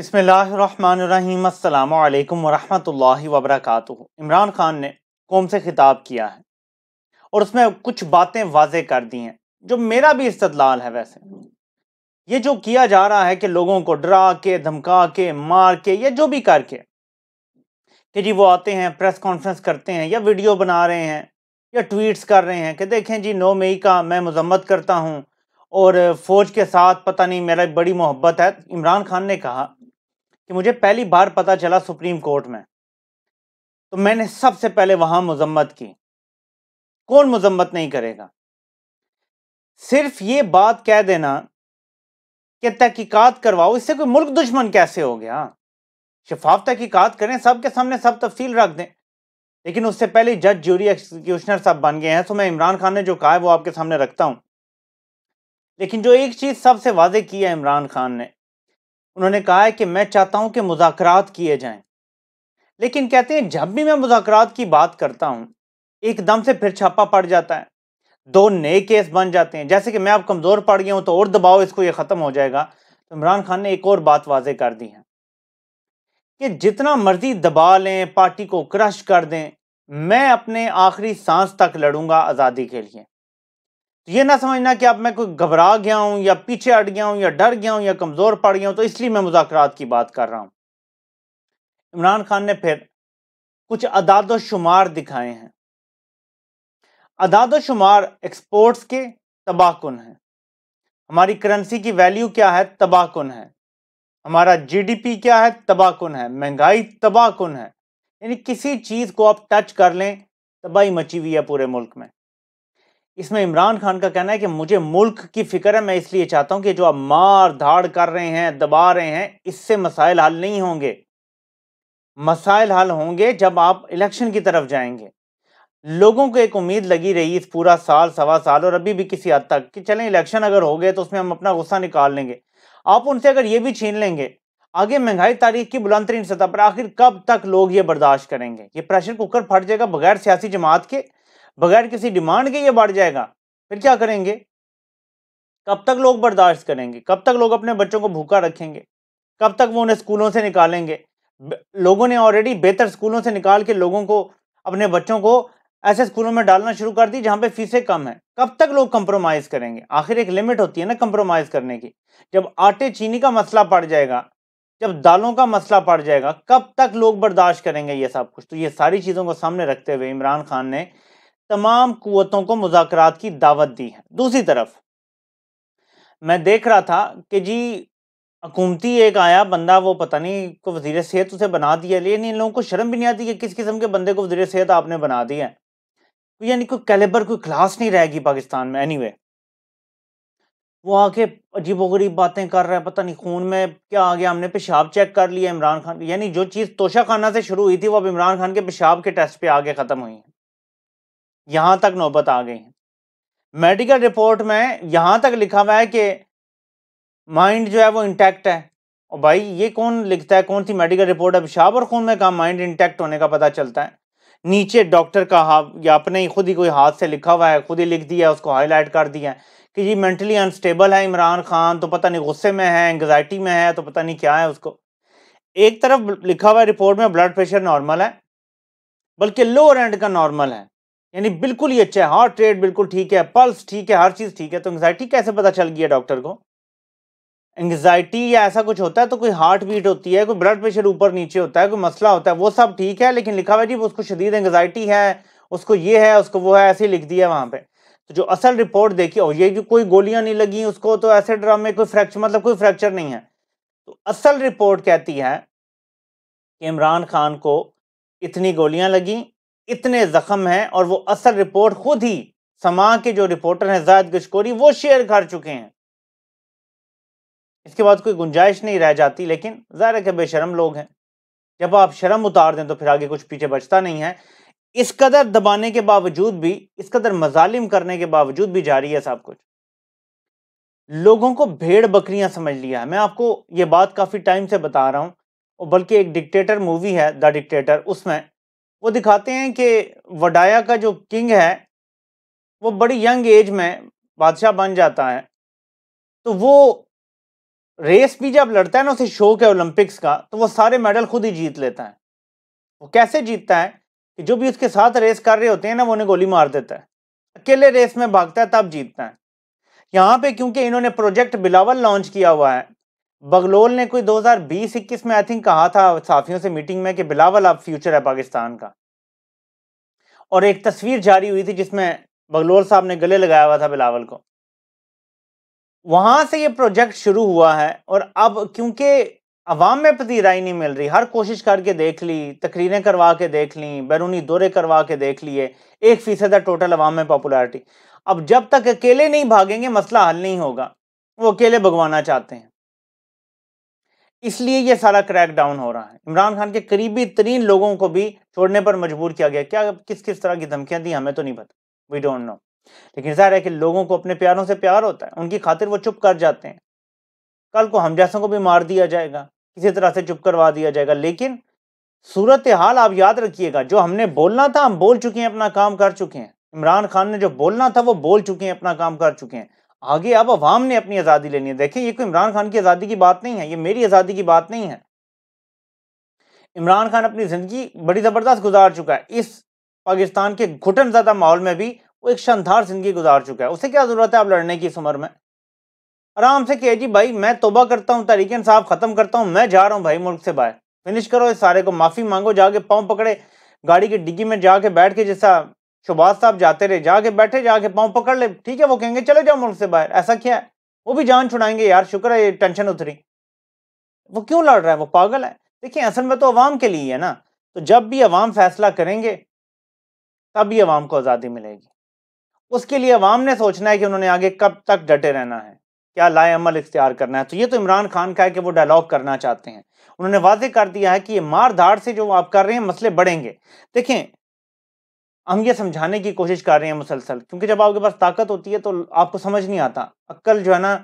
बसमीम अल्लाम वबरक इमरान खान ने कौम से खिताब किया है और उसमें कुछ बातें वाजे कर दी हैं जो मेरा भी इस्तलाल है वैसे ये जो किया जा रहा है कि लोगों को डरा के धमका के मार के या जो भी करके कि जी वो आते हैं प्रेस कॉन्फ्रेंस करते हैं या वीडियो बना रहे हैं या ट्वीट्स कर रहे हैं कि देखें जी नौ मई का मैं मजम्मत करता हूँ और फौज के साथ पता नहीं मेरा बड़ी मोहब्बत है इमरान खान ने कहा कि मुझे पहली बार पता चला सुप्रीम कोर्ट में तो मैंने सबसे पहले वहां मजम्मत की कौन मजम्मत नहीं करेगा सिर्फ ये बात कह देना कि तहकीकत करवाओ इससे कोई मुल्क दुश्मन कैसे हो गया शफाफ तहकीकत करें सबके सामने सब तफसील रख दें लेकिन उससे पहले जज जूरी एक्सिक्यूशनर साहब बन गए हैं तो मैं इमरान खान ने जो कहा है वो आपके सामने रखता हूं लेकिन जो एक चीज़ सबसे वाजे की है इमरान खान ने उन्होंने कहा है कि मैं चाहता हूं कि मुजाकर किए जाएं लेकिन कहते हैं जब भी मैं मुजाकरात की बात करता हूं एकदम से फिर छापा पड़ जाता है दो नए केस बन जाते हैं जैसे कि मैं अब कमज़ोर पड़ गया हूं तो और दबाव इसको ये ख़त्म हो जाएगा तो इमरान खान ने एक और बात वाजे कर दी है कि जितना मर्जी दबा लें पार्टी को क्रश कर दें मैं अपने आखिरी सांस तक लड़ूंगा आज़ादी के लिए तो ये ना समझना कि अब मैं कोई घबरा गया हूँ या पीछे हट गया हूँ या डर गया हूँ या कमज़ोर पड़ गया हूँ तो इसलिए मैं मुजाकर की बात कर रहा हूँ इमरान खान ने फिर कुछ अदाद शुमार दिखाए हैं अदाद शुमार एक्सपोर्ट्स के तबाहकुन हैं हमारी करेंसी की वैल्यू क्या है तबाहकुन है हमारा जीडीपी क्या है तबाहकुन है महंगाई तबाहकुन है यानी किसी चीज़ को आप टच कर लें तबाही मची हुई है पूरे मुल्क में इसमें इमरान खान का कहना है कि मुझे मुल्क की फिक्र है मैं इसलिए चाहता हूं कि जो आप मार धाड़ कर रहे हैं दबा रहे हैं इससे मसाइल हल नहीं होंगे मसाइल हल होंगे जब आप इलेक्शन की तरफ जाएंगे लोगों को एक उम्मीद लगी रही इस पूरा साल सवा साल और अभी भी किसी हद तक कि चलें इलेक्शन अगर हो गए तो उसमें हम अपना गुस्सा निकाल लेंगे आप उनसे अगर ये भी छीन लेंगे आगे महंगाई तारीख की बुलंद तरीन सतह पर आखिर कब तक लोग ये बर्दाश्त करेंगे ये प्रेशर कुकर फट जाएगा बगैर सियासी जमात के बगैर किसी डिमांड के ये बढ़ जाएगा फिर क्या करेंगे कब तक लोग बर्दाश्त करेंगे कब तक लोग अपने बच्चों को भूखा रखेंगे कब तक वो उन्हें स्कूलों से निकालेंगे लोगों ने ऑलरेडी बेहतर स्कूलों से निकाल के लोगों को अपने बच्चों को ऐसे स्कूलों में डालना शुरू कर दी जहाँ पे फीसें कम हैं कब तक लोग कंप्रोमाइज़ करेंगे आखिर एक लिमिट होती है ना कंप्रोमाइज़ करने की जब आटे चीनी का मसला पड़ जाएगा जब दालों का मसला पड़ जाएगा कब तक लोग बर्दाश्त करेंगे ये सब कुछ तो ये सारी चीज़ों को सामने रखते हुए इमरान खान ने तमाम कुतों को मुजाकर की दावत दी है दूसरी तरफ मैं देख रहा था कि जी हकूमती एक आया बंदा वो पता नहीं को वजीर सेहत उसे बना दिया लेकिन इन लोगों को शर्म भी नहीं आती कि किस किस्म के बंदे को वजीर सेहत आपने बना दिया है तो यानी कोई कैलेबर कोई क्लास नहीं रहेगी पाकिस्तान में एनी anyway, वो आके अजीब वरीब बातें कर रहा है पता नहीं खून में क्या आ गया हमने पेशाब चेक कर लिया इमरान खान यानी जो चीज़ तोशा खाना से शुरू हुई थी वो अब इमरान खान के पेशाब के टेस्ट पे आगे ख़त्म हुई है यहां तक नौबत आ गई है मेडिकल रिपोर्ट में यहां तक लिखा हुआ है कि माइंड जो है वो इंटैक्ट है और भाई ये कौन लिखता है कौन सी मेडिकल रिपोर्ट है पेशाब और खून में कहा माइंड इंटैक्ट होने का पता चलता है नीचे डॉक्टर का हाँ या अपने ही खुद ही कोई हाथ से लिखा हुआ है खुद ही लिख दिया है उसको हाईलाइट कर दिया है कि जी मेंटली अनस्टेबल है इमरान खान तो पता नहीं गुस्से में है एंगजाइटी में है तो पता नहीं क्या है उसको एक तरफ लिखा हुआ रिपोर्ट में ब्लड प्रेशर नॉर्मल है बल्कि लोअर एंड का नॉर्मल है यानी बिल्कुल ही अच्छा है हार्ट रेट बिल्कुल ठीक है पल्स ठीक है हर चीज़ ठीक है तो एंगजाइटी कैसे पता चल गई है डॉक्टर को एंगजाइटी या ऐसा कुछ होता है तो कोई हार्ट बीट होती है कोई ब्लड प्रेशर ऊपर नीचे होता है कोई मसला होता है वो सब ठीक है लेकिन लिखा हुआ जी उसको शदीद एंगजाइटी है उसको ये है उसको वो है ऐसे ही लिख दिया वहाँ पे तो जो असल रिपोर्ट देखी और ये जो कोई गोलियां नहीं लगी उसको तो ऐसे ड्राम में कोई फ्रैक्चर मतलब कोई फ्रैक्चर नहीं है तो असल रिपोर्ट कहती है कि इमरान खान को इतनी गोलियां लगी इतने जख्म हैं और वो असल रिपोर्ट खुद ही समा के जो रिपोर्टर हैं जायद गशकोरी वो शेयर कर चुके हैं इसके बाद कोई गुंजाइश नहीं रह जाती लेकिन ज़ाहिर है कि बेशरम लोग हैं जब आप शर्म उतार दें तो फिर आगे कुछ पीछे बचता नहीं है इस कदर दबाने के बावजूद भी इस कदर मजालिम करने के बावजूद भी जारी है सब कुछ लोगों को भेड़ बकरियां समझ लिया है मैं आपको ये बात काफ़ी टाइम से बता रहा हूं और बल्कि एक डिक्टेटर मूवी है द डिक्टेटर उसमें वो दिखाते हैं कि वडाया का जो किंग है वो बड़ी यंग एज में बादशाह बन जाता है तो वो रेस भी जब लड़ता है ना उसे शौक है ओलंपिक्स का तो वो सारे मेडल खुद ही जीत लेता है वो कैसे जीतता है कि जो भी उसके साथ रेस कर रहे होते हैं ना वो उन्हें गोली मार देता है अकेले रेस में भागता है तब जीतता है यहाँ पे क्योंकि इन्होंने प्रोजेक्ट बिलावल लॉन्च किया हुआ है बगलोल ने कोई 2020-21 में आई थिंक कहा था साफियों से मीटिंग में कि बिलावल अब फ्यूचर है पाकिस्तान का और एक तस्वीर जारी हुई थी जिसमें बगलोल साहब ने गले लगाया हुआ था बिलावल को वहां से ये प्रोजेक्ट शुरू हुआ है और अब क्योंकि अवाम में पतीराई नहीं मिल रही हर कोशिश करके देख ली तकरीरें करवा के देख ली बैरूनी दौरे करवा के देख लिए एक फीसद है टोटल अवाम में पॉपुलरिटी अब जब तक अकेले नहीं भागेंगे मसला हल नहीं होगा वो अकेले भगवाना चाहते हैं इसलिए ये सारा क्रैक डाउन हो रहा है इमरान खान के करीबी तरीन लोगों को भी छोड़ने पर मजबूर किया गया क्या किस किस तरह की धमकियां दी हमें तो नहीं पता वी डोंट नो लेकिन जाहिर है कि लोगों को अपने प्यारों से प्यार होता है उनकी खातिर वो चुप कर जाते हैं कल को हम जैसों को भी मार दिया जाएगा किसी तरह से चुप करवा दिया जाएगा लेकिन सूरत हाल आप याद रखिएगा जो हमने बोलना था हम बोल चुके हैं अपना काम कर चुके हैं इमरान खान ने जो बोलना था वो बोल चुके हैं अपना काम कर चुके हैं आगे अब अवाम ने अपनी आज़ादी लेनी है देखें ये कोई इमरान खान की आज़ादी की बात नहीं है ये मेरी आज़ादी की बात नहीं है इमरान खान अपनी ज़िंदगी बड़ी ज़बरदस्त गुजार चुका है इस पाकिस्तान के घुटन ज़्यादा माहौल में भी वो एक शानदार ज़िंदगी गुजार चुका है उसे क्या ज़रूरत है आप लड़ने की इस उम्र में आराम से कहे जी भाई मैं तोबा करता हूँ तरीके साहब ख़त्म करता हूँ मैं जा रहा हूँ भाई मुल्क से बाहर फिनिश करो इस सारे को माफ़ी मांगो जाके पाँव पकड़े गाड़ी की डिग्गी में जाके बैठ के जैसा शहबाज साहब जाते रहे जाके बैठे जाके पाँव पकड़ ले ठीक है वो कहेंगे चले जाओ मुल्क से बाहर ऐसा क्या है वो भी जान छुड़ाएंगे यार शुक्र है ये टेंशन उतरी वो क्यों लड़ रहा है वो पागल है देखिए असल में तो अवाम के लिए है ना तो जब भी अवाम फैसला करेंगे तब ही अवाम को आज़ादी मिलेगी उसके लिए अवाम ने सोचना है कि उन्होंने आगे कब तक डटे रहना है क्या लाएमल इख्तियार करना है तो ये तो इमरान खान का है कि वो डायलॉग करना चाहते हैं उन्होंने वाजे कर दिया है कि ये मार धाड़ से जो आप कर रहे हैं मसले बढ़ेंगे देखें हम ये समझाने की कोशिश कर रहे हैं मुसलसल क्योंकि जब आपके पास ताकत होती है तो आपको समझ नहीं आता अक्ल जो है ना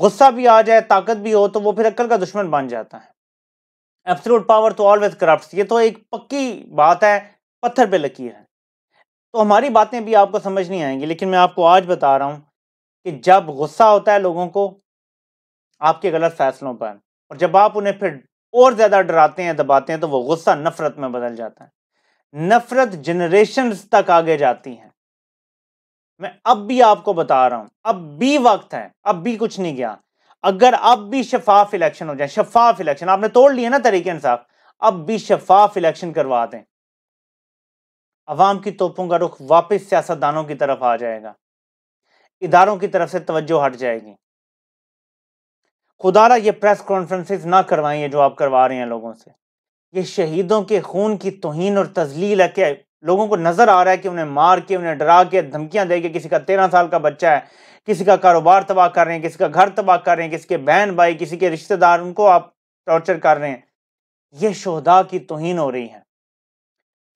गुस्सा भी आ जाए ताकत भी हो तो वो फिर अक्ल का दुश्मन बन जाता है एब्सोलूट पावर तो ऑलवेज करप्ट ये तो एक पक्की बात है पत्थर पे लकीर है तो हमारी बातें भी आपको समझ नहीं आएंगी लेकिन मैं आपको आज बता रहा हूँ कि जब गुस्सा होता है लोगों को आपके गलत फैसलों पर और जब आप उन्हें फिर और ज़्यादा डराते हैं दबाते हैं तो वो गुस्सा नफरत में बदल जाता है नफरत जनरेशन तक आगे जाती हैं मैं अब भी आपको बता रहा हूं अब भी वक्त है अब भी कुछ नहीं गया अगर अब भी शफाफ इलेक्शन हो जाए शफाफ इलेक्शन आपने तोड़ लिया ना तरीके इंसाफ अब भी शफाफ इलेक्शन करवा दें अवाम की तोपों का रुख वापस सियासतदानों की तरफ आ जाएगा इदारों की तरफ से तवज्जो हट जाएगी खुदारा ये प्रेस कॉन्फ्रेंसिस ना करवाइए जो आप करवा रहे हैं लोगों से ये शहीदों के खून की तोहन और तजलील है क्या लोगों को नज़र आ रहा है कि उन्हें मार के उन्हें डरा के धमकियां देके किसी का तेरह साल का बच्चा है किसी का कारोबार तबाह कर रहे हैं किसी का घर तबाह कर रहे हैं किसी के बहन भाई किसी के रिश्तेदार उनको आप टॉर्चर कर रहे हैं ये शहदा की तोहन हो रही है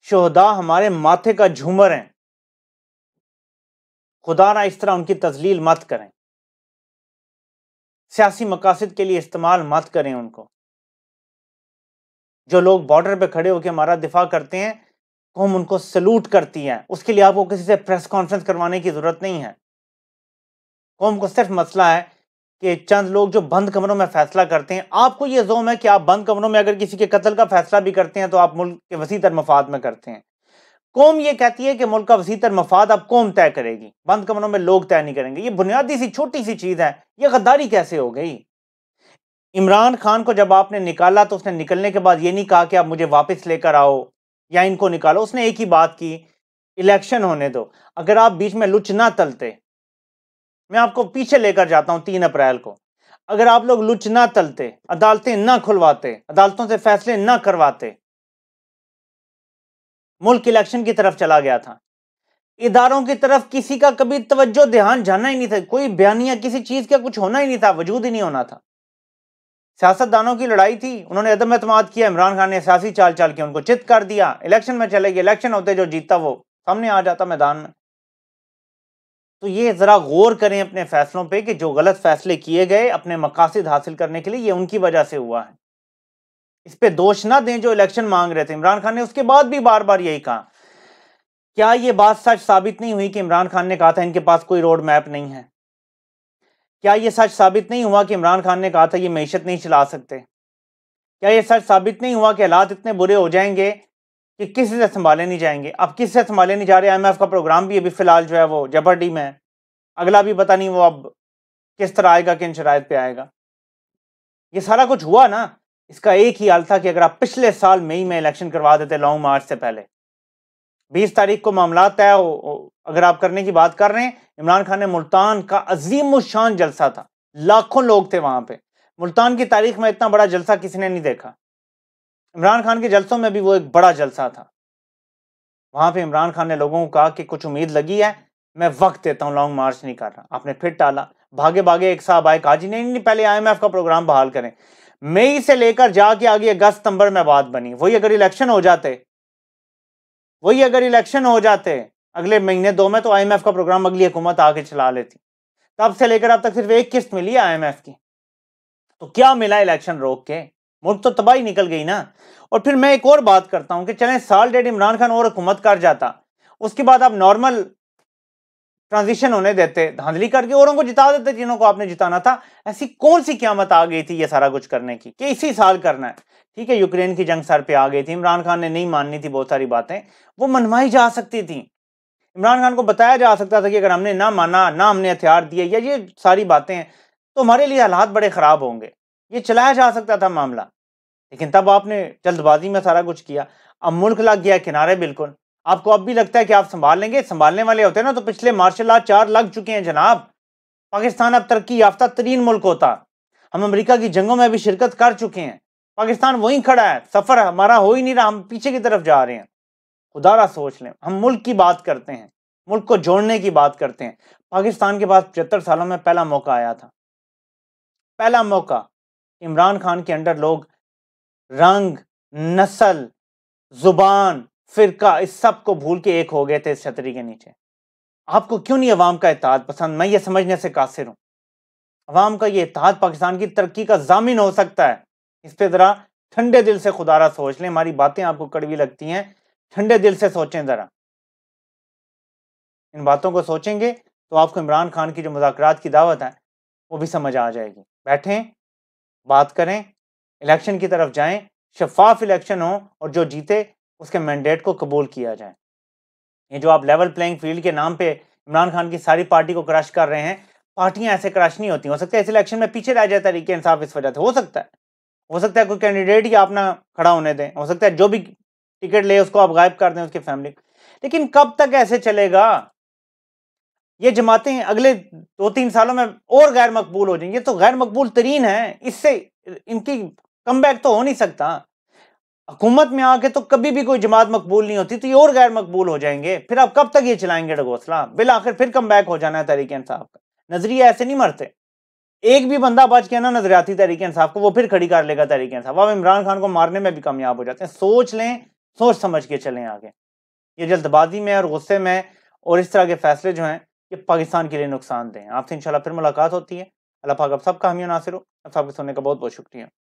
शहदा हमारे माथे का झूमर है खुदा ना इस तरह उनकी तजलील मत करें सियासी मकासद के लिए इस्तेमाल मत करें उनको जो लोग बॉर्डर पे खड़े होकर हमारा दिफा करते हैं कौम उनको सल्यूट करती है उसके लिए आपको किसी से प्रेस कॉन्फ्रेंस करवाने की ज़रूरत नहीं है कौम को सिर्फ मसला है कि चंद लोग जो बंद कमरों में फैसला करते हैं आपको ये जोम है कि आप बंद कमरों में अगर किसी के कत्ल का फैसला भी करते हैं तो आप मुल्क के वसी तर मफाद में करते हैं कौम ये कहती है कि मुल्क का वसी तर मफाद आप कौम तय करेगी बंद कमरों में लोग तय नहीं करेंगे ये बुनियादी सी छोटी सी चीज़ है ये गद्दारी कैसे हो गई इमरान खान को जब आपने निकाला तो उसने निकलने के बाद ये नहीं कहा कि आप मुझे वापस लेकर आओ या इनको निकालो उसने एक ही बात की इलेक्शन होने दो अगर आप बीच में लुच ना तलते मैं आपको पीछे लेकर जाता हूं तीन अप्रैल को अगर आप लोग लुच ना तलते अदालतें ना खुलवाते अदालतों से फैसले ना करवाते मुल्क इलेक्शन की तरफ चला गया था इदारों की तरफ किसी का कभी तवज्जो ध्यान जाना ही नहीं था कोई बयानिया किसी चीज़ का कुछ होना ही नहीं था वजूद ही नहीं होना था सियासतदानों की लड़ाई थी उन्होंने अदम अतमाद किया इमरान खान ने सियासी चाल चाल के उनको चित कर दिया इलेक्शन में चले गए इलेक्शन होते जो जीतता वो सामने आ जाता मैदान में तो ये ज़रा गौर करें अपने फैसलों पे कि जो गलत फैसले किए गए अपने मकासद हासिल करने के लिए ये उनकी वजह से हुआ है इस पर दोष ना दें जो इलेक्शन मांग रहे थे इमरान खान ने उसके बाद भी बार बार यही कहा क्या ये बात सच साबित नहीं हुई कि इमरान खान ने कहा था इनके पास कोई रोड मैप नहीं है क्या ये सच साबित नहीं हुआ कि इमरान खान ने कहा था ये मीशत नहीं चला सकते क्या ये सच साबित नहीं हुआ कि हालात इतने बुरे हो जाएंगे कि किसी से संभाले नहीं जाएंगे अब किस से संभाले नहीं जा रहे आई का प्रोग्राम भी अभी फ़िलहाल जो है वो जबरडी में है अगला भी पता नहीं वो अब किस तरह आएगा किन शरात पर आएगा ये सारा कुछ हुआ ना इसका एक ही हाल था कि अगर आप पिछले साल मई में इलेक्शन करवा देते लॉन्ग मार्च से पहले बीस तारीख को मामला तय अगर आप करने की बात कर रहे हैं इमरान खान ने मुल्तान का अजीम शान जलसा था लाखों लोग थे वहां पे मुल्तान की तारीख में इतना बड़ा जलसा किसी ने नहीं देखा इमरान खान के जलसों में भी वो एक बड़ा जलसा था वहां पे इमरान खान ने लोगों को कहा कि कुछ उम्मीद लगी है मैं वक्त देता हूँ लॉन्ग मार्च नहीं कर रहा आपने फिर टाला भागे भागे एक साहब आए कहा जी नहीं नहीं पहले आईएमएफ का प्रोग्राम बहाल करें मई से लेकर जाके आगे अगस्त सितंबर में बात बनी वही अगर इलेक्शन हो जाते वही अगर इलेक्शन हो जाते अगले महीने दो में तो आईएमएफ का प्रोग्राम अगली हुकूमत आके चला लेती तब से लेकर अब तक सिर्फ एक किस्त मिली आईएमएफ की तो क्या मिला इलेक्शन रोक के मुल्क तो तबाही निकल गई ना और फिर मैं एक और बात करता हूं कि चले साल डेढ़ इमरान खान और हुकूमत कर जाता उसके बाद आप नॉर्मल ट्रांजिशन होने देते धांधली करके औरों को जिता देते जिन्हों को आपने जिताना था ऐसी कौन सी क्यामत आ गई थी ये सारा कुछ करने की कि इसी साल करना है ठीक है यूक्रेन की जंग सर पे आ गई थी इमरान खान ने नहीं माननी थी बहुत सारी बातें वो मनवाई जा सकती थी इमरान खान को बताया जा सकता था कि अगर हमने ना माना ना हमने हथियार दिए या ये सारी बातें तो हमारे लिए हालात बड़े ख़राब होंगे ये चलाया जा सकता था मामला लेकिन तब आपने जल्दबाजी में सारा कुछ किया अब मुल्क लग गया किनारे बिल्कुल आपको अब भी लगता है कि आप संभाल लेंगे संभालने वाले होते हैं ना तो पिछले मार्शल आर्ट चार लग चुके हैं जनाब पाकिस्तान अब तरक्की याफ्ता तरीन मुल्क होता हम अमेरिका की जंगों में भी शिरकत कर चुके हैं पाकिस्तान वहीं खड़ा है सफ़र हमारा हो ही नहीं रहा हम पीछे की तरफ जा रहे हैं खुदारा सोच लें हम मुल्क की बात करते हैं मुल्क को जोड़ने की बात करते हैं पाकिस्तान के पास पचहत्तर सालों में पहला मौका आया था पहला मौका इमरान खान के अंडर लोग रंग नस्ल जुबान फिरका इस सब को भूल के एक हो गए थे इस छतरी के नीचे आपको क्यों नहीं अवाम का इतिहाद पसंद मैं ये समझने से कासिर हूं अवाम का ये इतिहाद पाकिस्तान की तरक्की का जामिन हो सकता है इस पर ज़रा ठंडे दिल से खुदारा सोच लें हमारी बातें आपको कड़वी लगती हैं ठंडे दिल से सोचें ज़रा इन बातों को सोचेंगे तो आपको इमरान खान की जो मुजाकर की दावत है वो भी समझ आ जाएगी बैठें बात करें इलेक्शन की तरफ जाएं शफाफ इलेक्शन हो और जो जीते उसके मैंडेट को कबूल किया जाए ये जो आप लेवल प्लेइंग फील्ड के नाम पे इमरान खान की सारी पार्टी को क्रश कर रहे हैं पार्टियां ऐसे क्रश नहीं होती हो सकता है इस इलेक्शन में पीछे रह जाए तरीके इंसाफ इस वजह से हो सकता है हो सकता है कोई कैंडिडेट ही आप ना खड़ा होने दें हो सकता है जो भी टिकट ले उसको आप गायब कर दें उसकी फैमिली लेकिन कब तक ऐसे चलेगा ये जमातें अगले दो तीन सालों में और गैर मकबूल हो जाएंगे तो गैर मकबूल तरीन है इससे इनकी कम तो हो नहीं सकता हुकूमत में आके तो कभी भी कोई जमात मकबूल नहीं होती तो ये और गैर मकबूल हो जाएंगे फिर आप कब तक ये चलाएंगे डगोसला बिल आखिर फिर कम बैक हो जाना है तहरीक इंसाफ का नजरिया ऐसे नहीं मरते एक भी बंदा बच के ना नजरियाती तरीके इंसाफ को वो फिर खड़ी कर लेगा तरीके इंसाफ अब इमरान खान को मारने में भी कामयाब हो जाते हैं सोच लें सोच समझ के चलें आगे ये जल्दबाजी में और गुस्से में और इस तरह के फैसले जो हैं ये पाकिस्तान के लिए नुकसान दें आपसे इंशाल्लाह फिर मुलाकात होती है अल्लाह पाक अब सबका हमी नासिर हो अब सबके सुनने का बहुत बहुत शुक्रिया